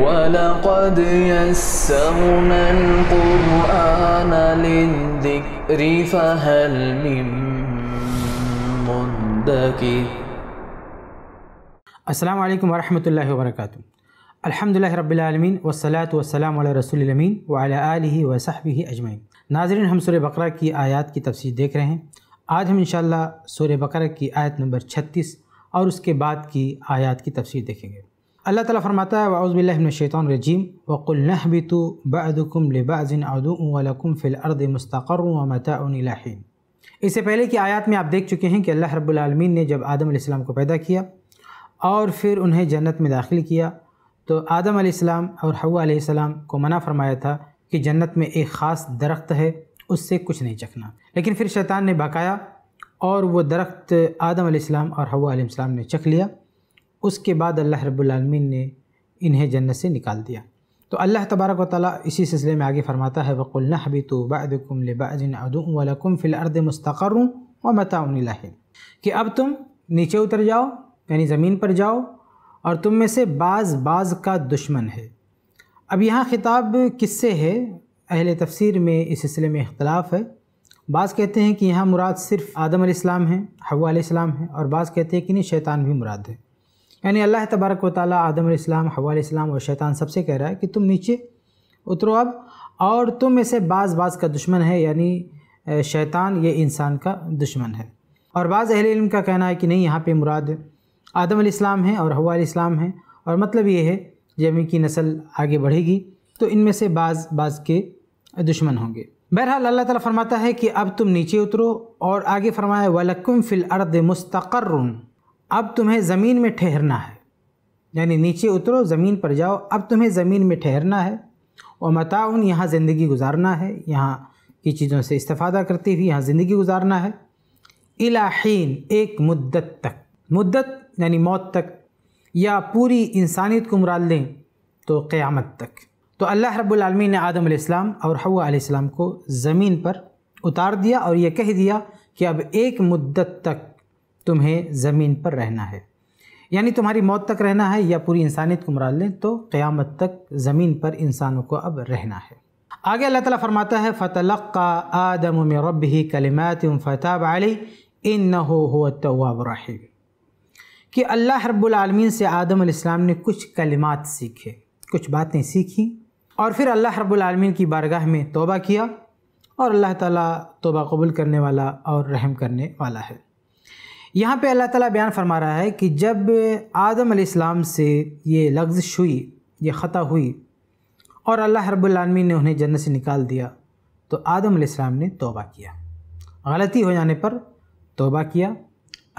ولقد يسرنا القرآن للذكر فهل من مدكر अस्सलाम वालेकुम वरहमतुल्लाहि वबरकातुहू अल्हम्दुलिल्लाहि रब्बिल आलमीन वस्सलातु वस्सलाम अला रसूलिल अमीन व अला आलिहि व सहबिहि अजमैन नाजरीन हम सूर्य बकरा की आयत की तफसीर देख रहे हैं आज हम इंशाल्लाह सूर्य बकरा की आयत नंबर 36 और उसके बाद की आयत की तफसीर देखेंगे अल्लाह ताला फरमाता है वाउज़बिल्लिनशैतरजीम वक़ुल्नबितु बदकुम लिबाज़िन लकुम फ़िल अर्द मुस्तक़र वमताहिन इससे पहले की आयत में आप देख चुके हैं कि अल्लाह आलमीन ने जब आदम सलाम को पैदा किया और फिर उन्हें जन्नत में दाखिल किया तो आदम आदम और हवा आसमाम को मना फरमाया था कि जन्नत में एक ख़ास दरख्त है उससे कुछ नहीं चखना लेकिन फिर शैतान ने बकाया और वो दरख्त आदम आसमाम और हवा आसमाम ने चख लिया उसके बाद अल्लाह रब्लमीन ने इन्हें जन्नत से निकाल दिया तो अल्लाह तबारक वाली इसी सिलसिले में आगे फरमाता है वक़ुल हबी तो बदकुम लबाजिन अदुम फ़िल अर्द व मता कि अब तुम नीचे उतर जाओ यानी ज़मीन पर जाओ और तुम में से बाज़ बाज़ का दुश्मन है अब यहाँ ख़िताब किससे है अहल तफसर में इस सिलसिले में इख्तलाफ है बाज़ कहते हैं कि यहाँ मुराद सिर्फ़ आदम आसमाम हैं हवा आसमाम हैं और बाज़ कहते हैं कि नहीं शैतान भी मुराद है यानी अल्लाह तबारक व ताली आदम इस्लाम हवा इस्लाम और शैतान सबसे कह रहा है कि तुम नीचे उतरो अब और तुम में से बाज़ बाज़ का दुश्मन है यानी शैतान ये इंसान का दुश्मन है और बाज़ अहल इल्म का कहना है कि नहीं यहाँ पे मुराद आदम इस्लाम है और हवा इस्लाम है और मतलब ये है जमी इनकी नस्ल आगे बढ़ेगी तो इनमें से बाज़ बाज़ के दुश्मन होंगे बहरहाल अल्लाह ताला फरमाता है कि अब तुम नीचे उतरो और आगे फरमाया वलकुम फ़िल अर्द मुस्तकर अब तुम्हें ज़मीन में ठहरना है यानी नीचे उतरो ज़मीन पर जाओ अब तुम्हें ज़मीन में ठहरना है और मताउन यहाँ ज़िंदगी गुजारना है यहाँ की चीज़ों से इस्ता करती हुई यहाँ ज़िंदगी गुजारना है इलाहीन एक मुद्दत तक मुद्दत यानी मौत तक या पूरी इंसानियत को मुराद लें तो क़्यामत तक तो अल्लाह रबालमी ने आदम आदम और हवा आसमाम को ज़मीन पर उतार दिया और यह कह दिया कि अब एक मुद्दत तक तुम्हें ज़मीन पर रहना है यानी तुम्हारी मौत तक रहना है या पूरी इंसानियत को मरा लें तो क़्यामत तक ज़मीन पर इंसानों को अब रहना है आगे अल्लाह ताला फरमाता है फ़तलक़ा आदम में रब ही कलिमात फ़ताब अली इन न हो तवाबरहिम कि अल्लाह रब्लमीन से आदम आदम ने कुछ कलिमात सीखे कुछ बातें सीखी और फिर अल्लाह आलमीन की बारगाह में तोबा किया और अल्लाह ताला तोबा कबूल करने वाला और रहम करने वाला है यहाँ पे अल्लाह ताला बयान फरमा रहा है कि जब आदम आसमाम से ये लफ्ज़ हुई ये ख़ता हुई और अल्लाह हरबालमी ने उन्हें जन्नत से निकाल दिया तो आदम आसमाम ने तोबा किया गलती हो जाने पर तोबा किया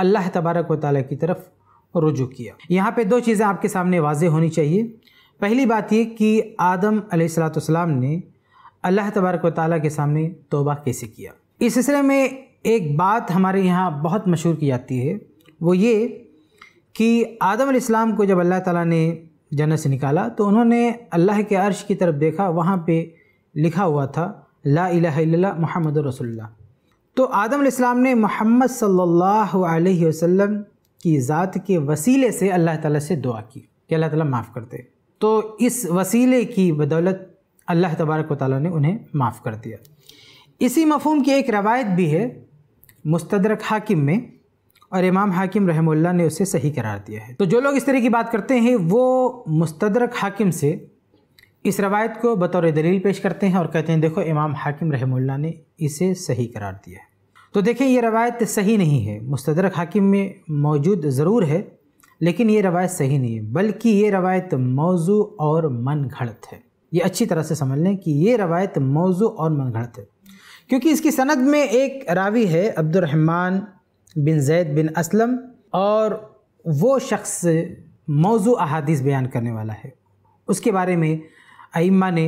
अल्लाह तबारक व ताली की तरफ रुजू किया यहाँ पे दो चीज़ें आपके सामने वाज होनी चाहिए पहली बात ये कि आदम सलाम ने अल्लाह तबारक व ताली के सामने तोबा कैसे किया इस सिलसिले में एक बात हमारे यहाँ बहुत मशहूर की जाती है वो ये कि आदम इस्लाम को जब अल्लाह ताला ने जन्नत से निकाला तो उन्होंने अल्लाह के अर्श की तरफ देखा वहाँ पे लिखा हुआ था ला इला मोहम्मद रसोल्ला तो आदम इस्लाम ने मोहम्मद सल्लल्लाहु अलैहि वसल्लम की ज़ात के वसीले से अल्लाह ताला से दुआ की कि अल्लाह ताला माफ़ कर दे तो इस वसीले की बदौलत अल्लाह तबारक ताली ने उन्हें माफ़ कर दिया इसी मफहम की एक रवायत भी है मुस्तदरक हाकिम में और इमाम हाकिम रहमुल्ला ने उसे सही करार दिया है तो जो लोग इस तरह की बात करते हैं वो मुस्तदरक हाकिम से इस रवायत को बतौर दलील पेश करते हैं और कहते हैं देखो इमाम हाकिम रहमुल्ला ने इसे सही करार दिया है तो देखें ये रवायत सही नहीं है मुस्तदरक हाकिम में मौजूद ज़रूर है लेकिन ये रवायत सही नहीं है बल्कि ये रवायत मौजू और मन घड़त है ये अच्छी तरह से समझ लें कि ये रवायत मौजू और मन घड़त है क्योंकि इसकी सनद में एक रावी है अब्दुलरहमान बिन जैद बिन असलम और वो शख्स मौजू अहादीस बयान करने वाला है उसके बारे में अम्मा ने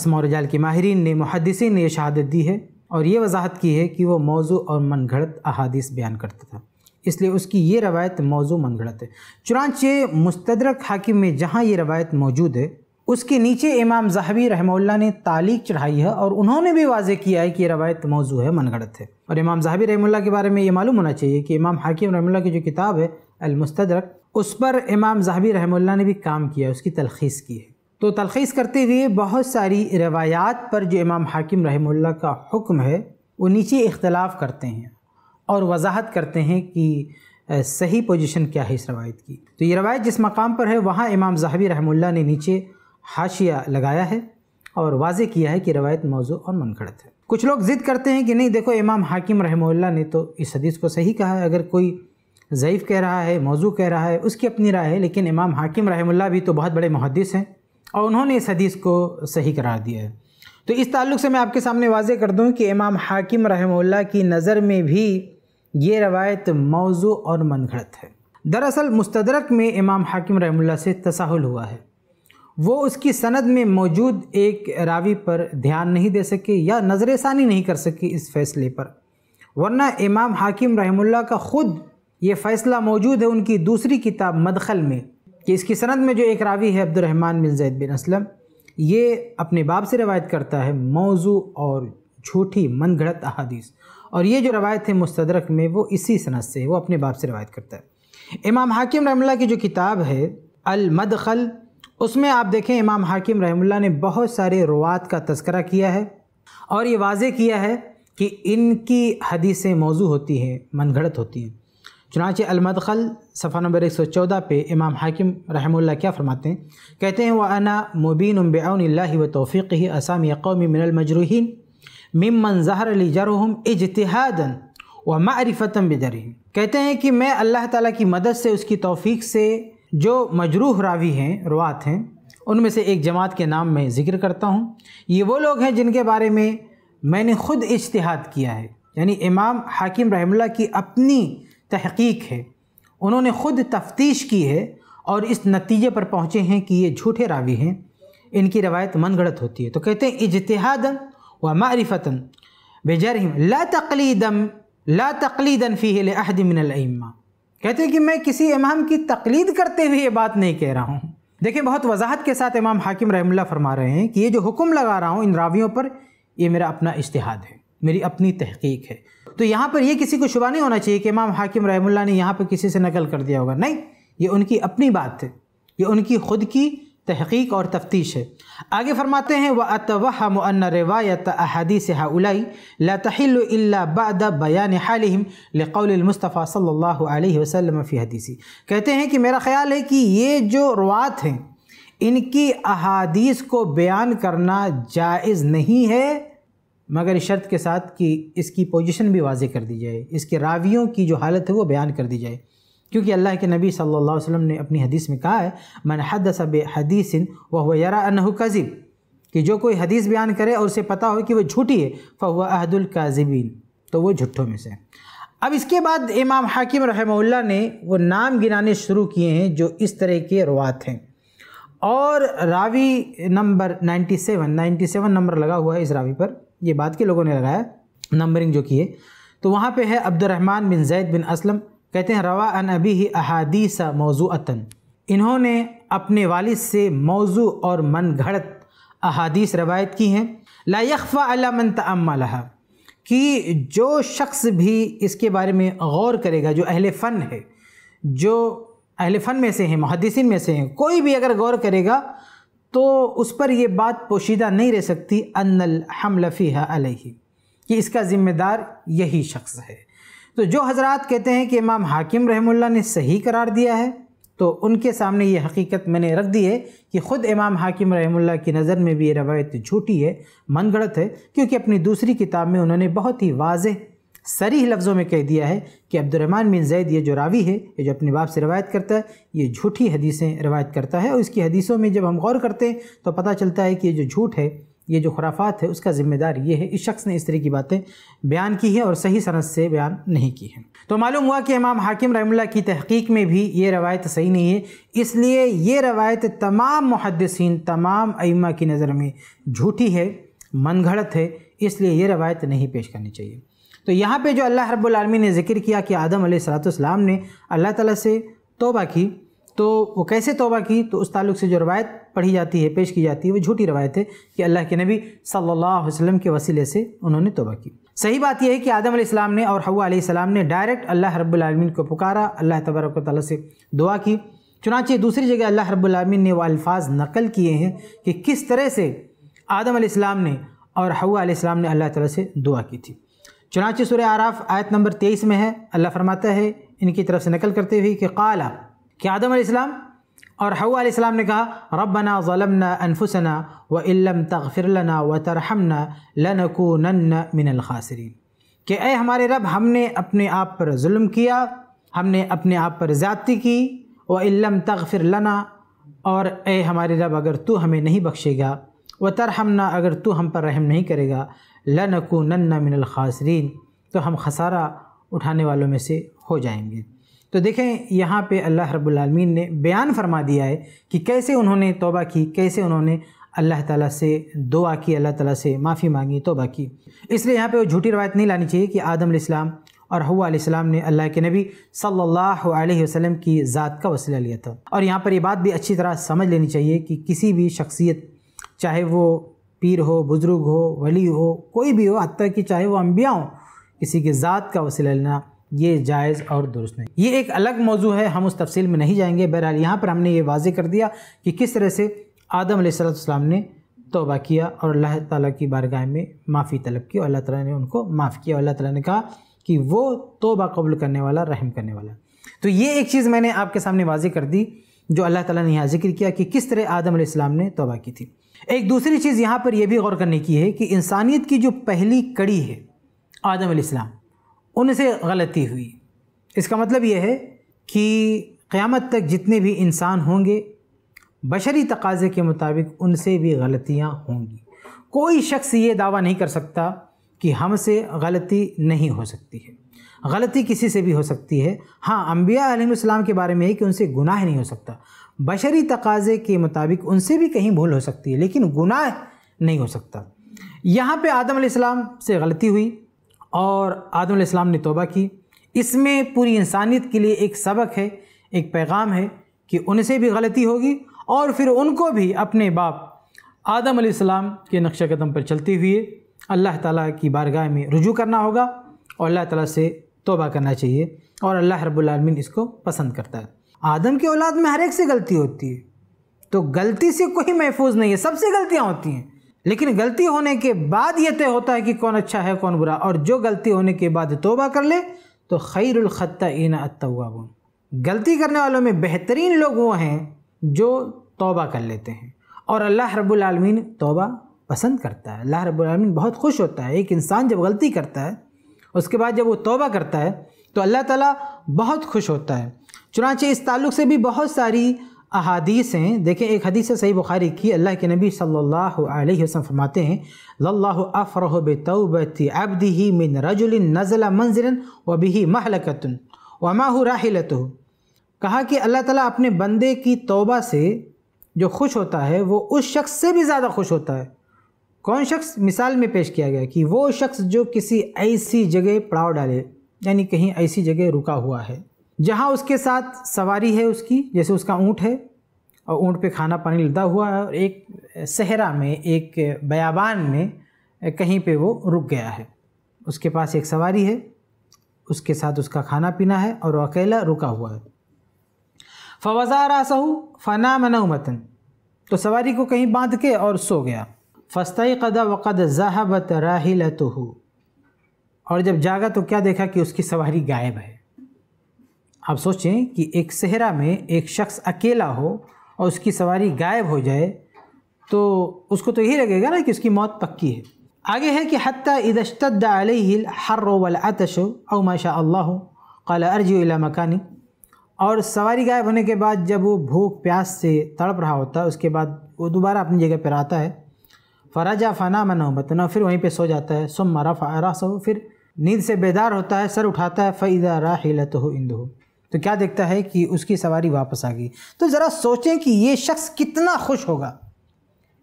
असमा के माहरीन ने मुहदसिन ने शहादत दी है और ये वजाहत की है कि वो मौजू और घड़त अहादीस बयान करता था इसलिए उसकी ये रवायत मौजू घड़त है चुनाचे मुस्तरक हाकिम में जहाँ ये रवायत मौजूद है उसके नीचे इमाम जहवी रहमोल्ला ने तालीक चढ़ाई है और उन्होंने भी वाजे किया है कि ये रवायत मौजू है मनगढ़ है और इमाम जहवी रहमोल्ला के बारे में ये मालूम होना चाहिए कि इमाम हाकिम रहमोल्ला की जो किताब है अलमस्तरक उस पर इमाम जहवी रहमोल्ला ने भी काम किया है उसकी तलखीस की है तो तलखीस करते हुए बहुत सारी रवायात पर जो इमाम हाकिम रहमोल्ला का हुक्म है वो नीचे इख्तलाफ करते हैं और वजाहत करते हैं कि सही पोजिशन क्या है इस रवायत की तो ये रवायत जिस मकाम पर है वहाँ इमाम जहवी रहमोल्ला ने नीचे हाशिया लगाया है और वाजे किया है कि रवायत मौजू और मनखड़त है कुछ लोग ज़िद करते हैं कि नहीं देखो इमाम हाकिम रहमल्ला ने तो इस हदीस को सही कहा है अगर कोई ज़यीफ़ कह रहा है मौजू कह रहा है उसकी अपनी राय है लेकिन इमाम हाकिम रहमुल्ला भी तो बहुत बड़े मुहदस हैं और उन्होंने इस हदीस को सही करार दिया है तो इस ताल्लुक़ से मैं आपके सामने वाजे कर दूँ कि इमाम हाकिम रहमुल्ला की नज़र में भी ये रवायत मौजू और मनगढ़त है दरअसल मुस्तरक में इमाम हाकिम रहमुल्ला से तसाहुल हुआ है वो उसकी सनद में मौजूद एक रावी पर ध्यान नहीं दे सके या नज़रसानी नहीं कर सके इस फैसले पर वरना इमाम हाकिम रहमुल्ला का ख़ुद ये फ़ैसला मौजूद है उनकी दूसरी किताब मदखल में कि इसकी सनद में जो एक रावी है अब्दुलरहमान मिल जैद बिन असलम ये अपने बाप से रवायत करता है मौजू और झूठी मन घड़त अहादीस और ये जो रवायत है मुस्तदरक में वो इसी सनद से वो अपने बाप से रवायत करता है इमाम हाकिम रहमल्ला की जो किताब है मदखल उसमें आप देखें इमाम हाकिम रहमुल्ला ने बहुत सारे रुआत का तस्करा किया है और ये वाज किया है कि इनकी हदीसें मौजू होती हैं घड़त होती हैं चुनाच अलमदखल सफ़ा नंबर 114 पे इमाम हाकिम रहमुल्ला क्या फरमाते हैं कहते हैं वा अना मुबीन उम्बाउनला व तोफ़ी ही असाम कौमी मिनलमजरूहन मम मन ज़हर अली जरूम इजतहादन व मरफतम बजरहम कहते हैं कि मैं अल्लाह ताला की मदद से उसकी तौफीक से जो मजरूह रावी हैं रुआत हैं उनमें से एक जमात के नाम में ज़िक्र करता हूँ ये वो लोग हैं जिनके बारे में मैंने ख़ुद इश्तहाद किया है यानी इमाम हाकिम रहमल्ला की अपनी तहकीक है उन्होंने ख़ुद तफ्तीश की है और इस नतीजे पर पहुँचे हैं कि ये झूठे रावी हैं इनकी रवायत मन गढ़त होती है तो कहते हैं इजतहादन व मारफ़ता बेजरहिम ला तकलीदम ला तकलीदन फ़ी अहद कहते हैं कि मैं किसी इमाम की तकलीद करते हुए ये बात नहीं कह रहा हूँ देखिए बहुत वजाहत के साथ इमाम हाकिम रहमुल्ला फरमा रहे हैं कि ये जो हुक्म लगा रहा हूँ इन रावियों पर ये मेरा अपना इश्तहाद है मेरी अपनी तहकीक है तो यहाँ पर यह किसी को शुबा नहीं होना चाहिए कि इमाम हाकिम रहमुल्ला ने यहाँ पर किसी से नकल कर दिया होगा नहीं ये उनकी अपनी बात है ये उनकी खुद की तहकीक और तफ्तीश है आगे फरमाते हैं व अतवह मन रवायत अहदीस हाउलाई बद बयान हालिम लकौलमस्तफ़ा सल्ला वसम फ़ी हदीसी कहते हैं कि मेरा ख़्याल है कि ये जो रवात हैं इनकी अहादीस को बयान करना जायज़ नहीं है मगर शर्त के साथ कि इसकी पोजिशन भी वाजे कर दी जाए इसके रावियों की जो हालत है वो बयान कर दी जाए क्योंकि अल्लाह के नबी सल्लल्लाहु अलैहि वसल्लम ने अपनी हदीस में कहा है मन हद सब हदीसिन वह यरा अनहु काजिब कि जो कोई हदीस बयान करे और उसे पता हो कि वह झूठी है फ़हुआ अहदुल काजिबिन तो वो झूठों में से अब इसके बाद इमाम हाकिम रहमुल्ला ने वो नाम गिनाने शुरू किए हैं जो इस तरह के रवात हैं और रावी नंबर 97 97 नंबर लगा हुआ है इस रावी पर ये बात के लोगों ने लगाया नंबरिंग जो की है तो वहाँ पे है अब्दुलरहमान बिन जैद बिन असलम कहते हैं रवा अन अभी ही अहादीस मौजूतन इन्होंने अपने वालिद से मौजू और मन घड़त अहादीस रवायत की हैं लाखफा अला मन तमलहा कि जो शख्स भी इसके बारे में गौर करेगा जो अहल फ़न है जो अहल फ़न में से हैं मुहदसिन में से हैं कोई भी अगर गौर करेगा तो उस पर यह बात पोशीदा नहीं रह सकती अनल लफी है अलही कि इसका ज़िम्मेदार यही शख्स है तो जो हजरत कहते हैं कि इमाम हाकिम रहमुल्ला ने सही करार दिया है तो उनके सामने ये हकीकत मैंने रख दी है कि ख़ुद इमाम हाकिम रहमुल्ला की नज़र में भी ये रवायत झूठी है मन गढ़त है क्योंकि अपनी दूसरी किताब में उन्होंने बहुत ही वाज सरीह लफ्ज़ों में कह दिया है कि अब्दुलरहमान बिन जैद ये जो रावी है ये जो अपने बाप से रवायत करता है ये झूठी हदीसें रवायत करता है और इसकी हदीसों में जब हम गौर करते हैं तो पता चलता है कि ये जो झूठ है ये जो खुराफात है उसका ज़िम्मेदार ये है इस शख्स ने इस तरह की बातें बयान की है और सही सनत से बयान नहीं की है तो मालूम हुआ कि इमाम हाकिम रहमुल्ला की तहकीक में भी ये रवायत सही नहीं है इसलिए ये रवायत तमाम मुहदसिन तमाम अइमा की नज़र में झूठी है मनगढ़त है इसलिए ये रवायत नहीं पेश करनी चाहिए तो यहाँ पर जो अल्लाह रब्बुल आलमी ने जिक्र किया कि आदम सलाम ने अल्लाह ताला से तोबा की तो वो कैसे तोबा की तो उस ताल्लुक से जो रवायत पढ़ी जाती है पेश की जाती है वो झूठी रवायत है कि अल्लाह के नबी सल्लल्लाहु अलैहि वसल्लम के वसीले से उन्होंने तोबा की सही बात यह है कि आदम आसमाम ने और हवा ने डायरेक्ट अल्लाह रब्लमिन को पुकारा अल्लाह तबारक से दुआ की चुनाचे दूसरी जगह अल्लाह रब्लमिन ने वो अल्फाज नकल किए हैं कि किस तरह से आदम आसमाम ने और हवा ने अल्लाह तला से दुआ की थी चुनाचे सुर आराफ आयत नंबर तेईस में है अल्लाह फरमाता है इनकी तरफ से नकल करते हुए कि काला कि आदम आसमाम और हवा ने कहा रबना ज़लमना अनफुसना व इलम तगफिरलना व तरहमना लनकू नन्न मिनल खासरीन कि ए हमारे रब हमने अपने आप पर जुल्म किया हमने अपने आप पर ज़्यादती की व इलम तगफिर लना और ए हमारे रब अगर तू हमें नहीं बख्शेगा व तरहमना अगर तू हम पर रहम नहीं करेगा लनकू नन्न मिनल खासरीन तो हम खसारा उठाने वालों में से हो जाएंगे तो देखें यहाँ पे अल्लाह रब्लमीन ने बयान फरमा दिया है कि कैसे उन्होंने तोबा की कैसे उन्होंने अल्लाह ताला से दुआ की अल्लाह ताला से माफ़ी मांगी तोबा की इसलिए यहाँ पे वो झूठी रवायत नहीं लानी चाहिए कि आदम इस्लाम और हवाम ने अल्लाह के नबी सल्लल्लाहु अलैहि वसल्लम की ज़ात का वसीला लिया था और यहाँ पर ये बात भी अच्छी तरह समझ लेनी चाहिए कि किसी भी शख्सियत चाहे वो पीर हो बुज़ुर्ग हो वली हो कोई भी हो हती कि चाहे वो अम्बिया हो किसी की ज़ात का वसीला लेना ये जायज़ और दुरुस्त नहीं ये एक अलग मौजू है हम उस तफसील में नहीं जाएंगे बहरहाल यहाँ पर हमने ये वाजे कर दिया कि किस तरह से आदम सलाम ने तोबा किया और अल्लाह ताला की बारगाह में माफ़ी तलब की और अल्लाह ताला ने उनको माफ़ किया और अल्लाह ताला ने कहा कि वो तोबा कबूल करने वाला रहम करने वाला तो ये एक चीज़ मैंने आपके सामने वाजी कर दी जो अल्लाह ताला ने यहाँ जिक्र किया कि किस तरह आदम आदम ने तोबा की थी एक दूसरी चीज़ यहाँ पर यह भी गौर करने की है कि इंसानियत की जो पहली कड़ी है आदम उनसे गलती हुई इसका मतलब यह है कि क़्यामत तक जितने भी इंसान होंगे बशरी तकाज़े के मुताबिक उनसे भी गलतियाँ होंगी कोई शख्स ये दावा नहीं कर सकता कि हमसे गलती नहीं हो सकती है गलती किसी से भी हो सकती है हाँ अम्बिया आलम के बारे में है कि उनसे गुनाह नहीं हो सकता बशरी तकाज़े के मुताबिक उनसे भी कहीं भूल हो सकती है लेकिन गुनाह नहीं हो सकता यहाँ पे आदम से गलती हुई और आदम इस्लाम ने तोबा की इसमें पूरी इंसानियत के लिए एक सबक है एक पैगाम है कि उनसे भी गलती होगी और फिर उनको भी अपने बाप आदम आसमाम के नक्श कदम पर चलते हुए अल्लाह ताला की बारगाह में रुजू करना होगा और अल्लाह ताला से तोबा करना चाहिए और अल्लाह रब्लमिन इसको पसंद करता है आदम की औलाद में हर एक से गलती होती है तो गलती से कोई महफूज नहीं है सबसे गलतियाँ होती हैं लेकिन गलती होने के बाद यह तय होता है कि कौन अच्छा है कौन बुरा और जो गलती होने के बाद तोबा कर ले तो खैरखत्ता इन अतवाबन गलती करने वालों में बेहतरीन लोग वो हैं जो तोबा कर लेते हैं और अल्लाह रब्लमीन तोबा पसंद करता है अल्लाह रबालमीन बहुत खुश होता है एक इंसान जब गलती करता है उसके बाद जब वो तोबा करता है तो अल्लाह ताला बहुत खुश होता है चुनाचे इस ताल्लुक़ से भी बहुत सारी अहादीस हैं देखें एक हदीस है सही बुखारी की अल्लाह के नबी सल्लल्लाहु अलैहि वसल्लम फरमाते हैं लल्लाहु अफ़रह बेतौबती अब्दी मिन रजुल नज़ला मंजिल व बिही महलकतन वमाहु राहिलत कहा कि अल्लाह ताला अपने बंदे की तौबा से जो खुश होता है वो उस शख्स से भी ज़्यादा खुश होता है कौन शख्स मिसाल में पेश किया गया कि वो शख्स जो किसी ऐसी जगह पड़ाव डाले यानी कहीं ऐसी जगह रुका हुआ है जहाँ उसके साथ सवारी है उसकी जैसे उसका ऊँट है और ऊँट पे खाना पानी लदा हुआ है और एक सहरा में एक बयाबान में कहीं पे वो रुक गया है उसके पास एक सवारी है उसके साथ उसका खाना पीना है और वह अकेला रुका हुआ है फवज़ा रासहू फ़ना मनमतन तो सवारी को कहीं बांध के और सो गया फस्तई कदा वक़द जहाबत राहिलतहू और जब जागा तो क्या देखा कि उसकी सवारी गायब है आप सोचें कि एक सहरा में एक शख्स अकेला हो और उसकी सवारी गायब हो जाए तो उसको तो यही लगेगा ना कि उसकी मौत पक्की है आगे है कि हती इदश्तद हर वलतश और माशा अल्लाह कल अर्जी मकानी और सवारी गायब होने के बाद जब वो भूख प्यास से तड़प रहा होता है उसके बाद वो दोबारा अपनी जगह पर आता है फ़राजा फ़ना मना बतना फिर वहीं पे सो जाता है सुम मरा फ़ारा सो फिर नींद से बेदार होता है सर उठाता है फ़ैदा राहिलत हो इंद हो तो क्या देखता है कि उसकी सवारी वापस आ गई तो ज़रा सोचें कि ये शख्स कितना खुश होगा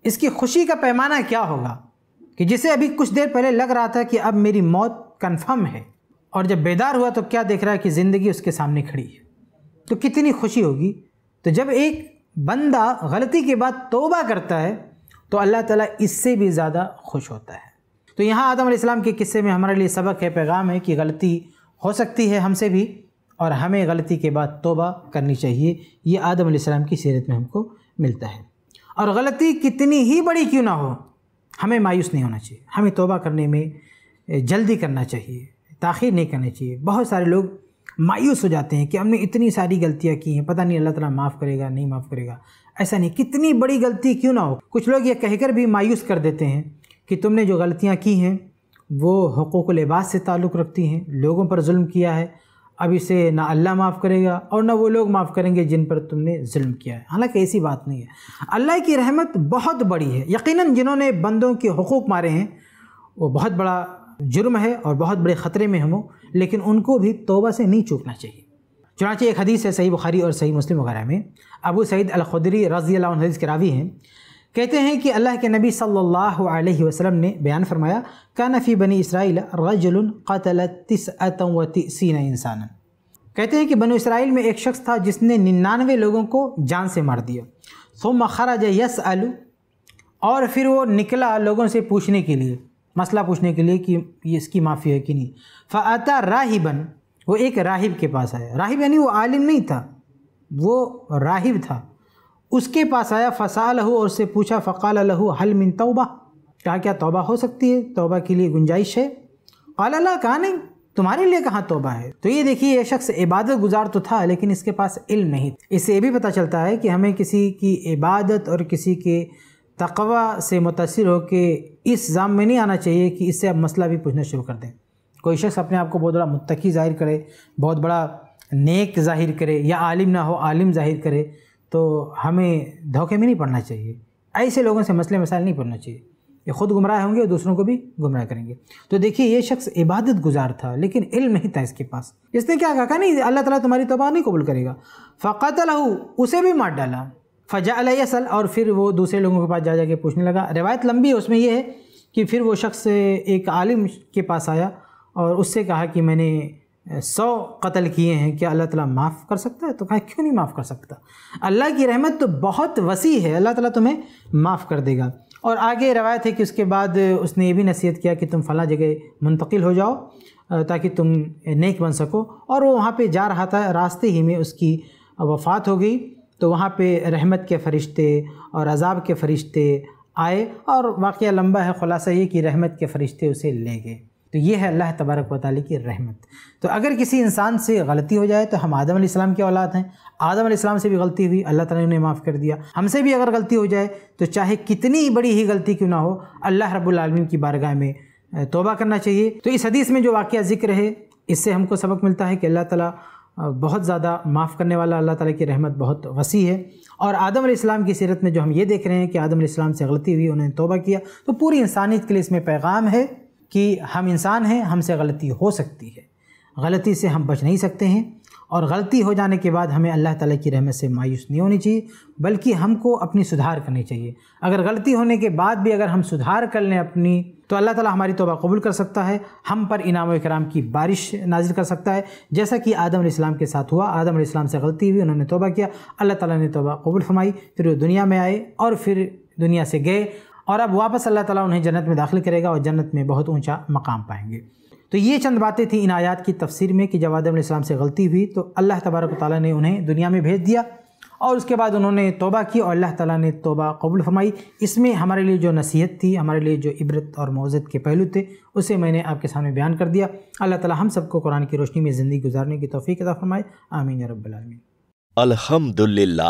इसकी खुशी का पैमाना क्या होगा कि जिसे अभी कुछ देर पहले लग रहा था कि अब मेरी मौत कन्फर्म है और जब बेदार हुआ तो क्या देख रहा है कि ज़िंदगी उसके सामने खड़ी है तो कितनी खुशी होगी तो जब एक बंदा गलती के बाद तोबा करता है तो अल्लाह ताला इससे भी ज़्यादा खुश होता है तो यहाँ आदम के किस्से में हमारे लिए सबक है पैगाम है कि गलती हो सकती है हमसे भी और हमें गलती के बाद तोबा करनी चाहिए ये आदम आसमाम की सीरत में हमको मिलता है और गलती कितनी ही बड़ी क्यों ना हो हमें मायूस नहीं होना चाहिए हमें तोबा करने में जल्दी करना चाहिए ताखिर नहीं करनी चाहिए बहुत सारे लोग मायूस हो जाते हैं कि हमने इतनी सारी गलतियाँ की हैं पता नहीं अल्लाह ताला माफ़ करेगा नहीं माफ़ करेगा ऐसा नहीं कितनी बड़ी गलती क्यों ना हो कुछ लोग ये कहकर भी मायूस कर देते हैं कि तुमने जो गलतियाँ की हैं वो हकूक़ लिबास से ताल्लुक़ रखती हैं लोगों पर जुल्म किया है अब इसे ना अल्लाह माफ़ करेगा और ना वो लोग माफ़ करेंगे जिन पर तुमने जुल्म किया है हालांकि ऐसी बात नहीं है अल्लाह की रहमत बहुत बड़ी है यकीनन जिन्होंने बंदों के हकूक़ मारे हैं वो बहुत बड़ा जुर्म है और बहुत बड़े ख़तरे में हम लेकिन उनको भी तोबा से नहीं चूकना चाहिए चुनाचे एक हदीस है सही बुखारी और सही मुस्लिम वगैरह में अबू सईद अलखदरी रज़ी हदीस के रावी हैं कहते हैं कि अल्लाह के नबी सल्लल्लाहु अलैहि वसल्लम ने बयान फरमाया कानफ़ी बनी इसराइल रजुल कतल तिसअतम व इंसान कहते हैं कि बनु इसराइल में एक शख्स था जिसने निन्यानवे लोगों को जान से मार दिया सोम खराज यस आलू और फिर वो निकला लोगों से पूछने के लिए मसला पूछने के लिए कि ये इसकी माफ़ी है कि नहीं फ़ाता राहिबन वो एक राहिब के पास आया राहिब यानी वो आलिम नहीं था वो राहिब था उसके पास आया फ़सा लहू और उससे पूछा फ़काल लहू हल मिन तौबा कहा क्या तौबा हो सकती है तौबा के लिए गुंजाइश है कल अल्लाह कहा नहीं तुम्हारे लिए कहाँ तोबा है तो ये देखिए यह शख्स इबादत गुजार तो था लेकिन इसके पास इल्म नहीं इससे ये भी पता चलता है कि हमें किसी की इबादत और किसी के तकवा से मुतासर होकर इस जाम में नहीं आना चाहिए कि इससे अब मसला भी पूछना शुरू कर दें कोई शख्स अपने आप को बहुत बड़ा मुतकी ज़ाहिर करे बहुत बड़ा नेक ज़ाहिर करे या आलिम ना हो आलिम ज़ाहिर करे तो हमें धोखे में नहीं पड़ना चाहिए ऐसे लोगों से मसले मसाइल नहीं पड़ना चाहिए ये खुद गुमराह होंगे और दूसरों को भी गुमराह करेंगे तो देखिए ये शख्स इबादत गुजार था लेकिन इल्म ही था इसके पास इसने क्या कहा नहीं अल्लाह ताला तुम्हारी तबा नहीं कबूल करेगा फ़कत लहू उसे भी मार डाला फ़जा असल और फिर वो दूसरे लोगों के पास जा जाके पूछने लगा रिवायत लंबी है उसमें यह है कि फिर वो शख्स एक आलिम के पास आया और उससे कहा कि मैंने सौ कत्ल किए हैं क्या अल्लाह ताला माफ़ कर सकता है तो कहा क्यों नहीं माफ़ कर सकता अल्लाह की रहमत तो बहुत वसी है अल्लाह ताला तुम्हें माफ़ कर देगा और आगे रवायत है कि उसके बाद उसने ये भी नसीहत किया कि तुम फला जगह मुंतकिल हो जाओ ताकि तुम नेक बन सको और वो वहाँ पर जा रहा था रास्ते ही में उसकी वफ़ात हो गई तो वहाँ पर रहमत के फ़रिश्ते और अजाब के फ़रिश्ते आए और वाक़ लंबा है ख़ुलासा ये कि रहमत के फ़रिश्ते उसे ले गए तो ये है अल्लाह तबारक व ताली की रहमत तो अगर किसी इंसान से गलती हो जाए तो हम आदम इस्लाम की औलाद हैं आदम इस्लाम से भी गलती हुई अल्लाह ताला ने उन्हें माफ़ कर दिया हमसे भी अगर गलती हो जाए तो चाहे कितनी बड़ी ही गलती क्यों ना हो अल्लाह रब्लम की बारगाह में तोबा करना चाहिए तो इस हदीस में जो वाक़ जिक्र है इससे हमको सबक मिलता है कि अल्लाह ताला बहुत ज़्यादा माफ़ करने वाला अल्लाह ताला की रहमत बहुत वसी है और आदम इस्लाम की सीरत में जो हम ये देख रहे हैं कि आदम इस्लाम से गलती हुई उन्होंने तोबा किया तो पूरी इंसानियत के लिए इसमें पैगाम है कि हम इंसान हैं हमसे गलती हो सकती है गलती से हम बच नहीं सकते हैं और गलती हो जाने के बाद हमें अल्लाह ताला की रहमत से मायूस नहीं होनी चाहिए बल्कि हमको अपनी सुधार करनी चाहिए अगर गलती होने के बाद भी अगर हम सुधार कर लें अपनी तो अल्लाह ताला हमारी तोबा कबूल कर सकता है हम पर इनाम कराम की बारिश नाजिल कर सकता है जैसा कि आदम इस्लाम के साथ हुआ आदम इस्लाम से गलती हुई उन्होंने तोबा किया अल्लाह ताला ने तोबा कबूल फरमाई फिर वो दुनिया में आए और फिर दुनिया से गए और अब वापस अल्लाह ताला उन्हें जन्नत में दाखिल करेगा और जन्नत में बहुत ऊंचा मकाम पाएंगे तो ये चंद बातें थी इन आयात की तफसीर में कि जब आदम इस्लाम से गलती हुई तो अल्लाह तबारक ताली ने उन्हें दुनिया में भेज दिया और उसके बाद उन्होंने तोबा की और अल्लाह ताला ने तोबा कबूल फरमाई इसमें हमारे लिए जो नसीहत थी हमारे लिए जो इबरत और मौजत के पहलू थे उसे मैंने आपके सामने बयान कर दिया अल्लाह ताला हम सबको कुरान की रोशनी में ज़िंदगी गुजारने की तोफ़ी अदा फरमाए आमीन रबी अलहमदिल्ला